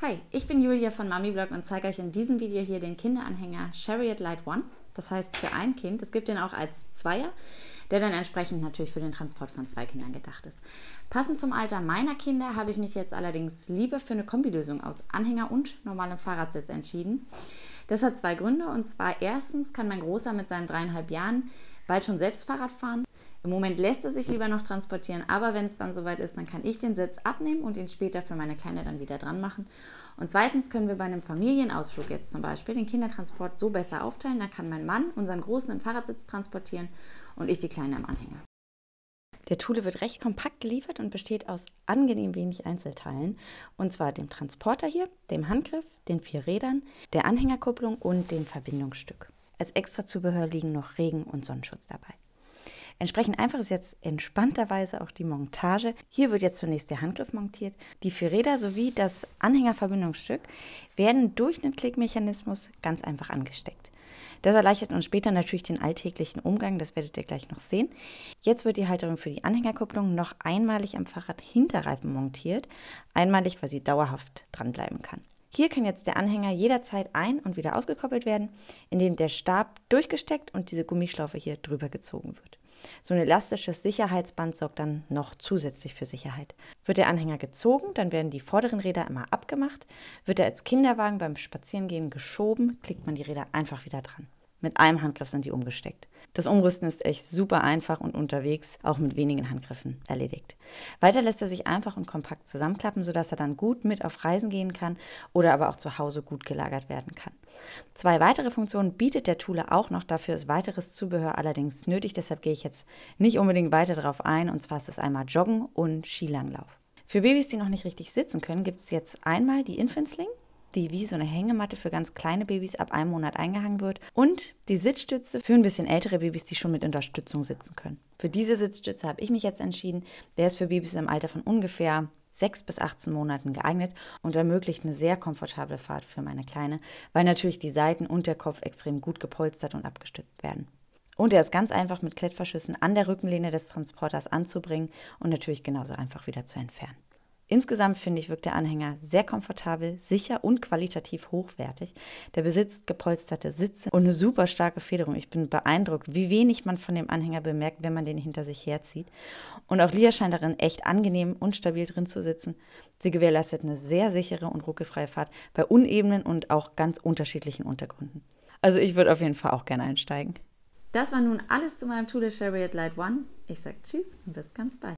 Hi, ich bin Julia von MamiBlog und zeige euch in diesem Video hier den Kinderanhänger Chariot Light One. Das heißt für ein Kind. Es gibt den auch als Zweier, der dann entsprechend natürlich für den Transport von zwei Kindern gedacht ist. Passend zum Alter meiner Kinder habe ich mich jetzt allerdings lieber für eine Kombilösung aus Anhänger und normalem Fahrradsitz entschieden. Das hat zwei Gründe. Und zwar erstens kann mein Großer mit seinen dreieinhalb Jahren bald schon selbst Fahrrad fahren im Moment lässt er sich lieber noch transportieren, aber wenn es dann soweit ist, dann kann ich den Sitz abnehmen und ihn später für meine Kleine dann wieder dran machen. Und zweitens können wir bei einem Familienausflug jetzt zum Beispiel den Kindertransport so besser aufteilen. Da kann mein Mann unseren Großen im Fahrradsitz transportieren und ich die Kleine am Anhänger. Der Thule wird recht kompakt geliefert und besteht aus angenehm wenig Einzelteilen. Und zwar dem Transporter hier, dem Handgriff, den vier Rädern, der Anhängerkupplung und dem Verbindungsstück. Als extra Zubehör liegen noch Regen- und Sonnenschutz dabei. Entsprechend einfach ist jetzt entspannterweise auch die Montage. Hier wird jetzt zunächst der Handgriff montiert. Die vier Räder sowie das Anhängerverbindungsstück werden durch den Klickmechanismus ganz einfach angesteckt. Das erleichtert uns später natürlich den alltäglichen Umgang, das werdet ihr gleich noch sehen. Jetzt wird die Halterung für die Anhängerkupplung noch einmalig am Fahrrad Hinterreifen montiert, einmalig, weil sie dauerhaft dranbleiben kann. Hier kann jetzt der Anhänger jederzeit ein- und wieder ausgekoppelt werden, indem der Stab durchgesteckt und diese Gummischlaufe hier drüber gezogen wird. So ein elastisches Sicherheitsband sorgt dann noch zusätzlich für Sicherheit. Wird der Anhänger gezogen, dann werden die vorderen Räder immer abgemacht. Wird er als Kinderwagen beim Spazierengehen geschoben, klickt man die Räder einfach wieder dran. Mit einem Handgriff sind die umgesteckt. Das Umrüsten ist echt super einfach und unterwegs, auch mit wenigen Handgriffen, erledigt. Weiter lässt er sich einfach und kompakt zusammenklappen, sodass er dann gut mit auf Reisen gehen kann oder aber auch zu Hause gut gelagert werden kann. Zwei weitere Funktionen bietet der Tooler auch noch. Dafür ist weiteres Zubehör allerdings nötig. Deshalb gehe ich jetzt nicht unbedingt weiter darauf ein. Und zwar ist es einmal Joggen und Skilanglauf. Für Babys, die noch nicht richtig sitzen können, gibt es jetzt einmal die Infantsling die wie so eine Hängematte für ganz kleine Babys ab einem Monat eingehangen wird und die Sitzstütze für ein bisschen ältere Babys, die schon mit Unterstützung sitzen können. Für diese Sitzstütze habe ich mich jetzt entschieden. Der ist für Babys im Alter von ungefähr sechs bis 18 Monaten geeignet und ermöglicht eine sehr komfortable Fahrt für meine Kleine, weil natürlich die Seiten und der Kopf extrem gut gepolstert und abgestützt werden. Und er ist ganz einfach mit Klettverschüssen an der Rückenlehne des Transporters anzubringen und natürlich genauso einfach wieder zu entfernen. Insgesamt finde ich, wirkt der Anhänger sehr komfortabel, sicher und qualitativ hochwertig. Der besitzt gepolsterte Sitze und eine super starke Federung. Ich bin beeindruckt, wie wenig man von dem Anhänger bemerkt, wenn man den hinter sich herzieht. Und auch Lia scheint darin echt angenehm und stabil drin zu sitzen. Sie gewährleistet eine sehr sichere und ruckelfreie Fahrt bei unebenen und auch ganz unterschiedlichen Untergründen. Also ich würde auf jeden Fall auch gerne einsteigen. Das war nun alles zu meinem Thule Chariot Light One. Ich sage Tschüss und bis ganz bald.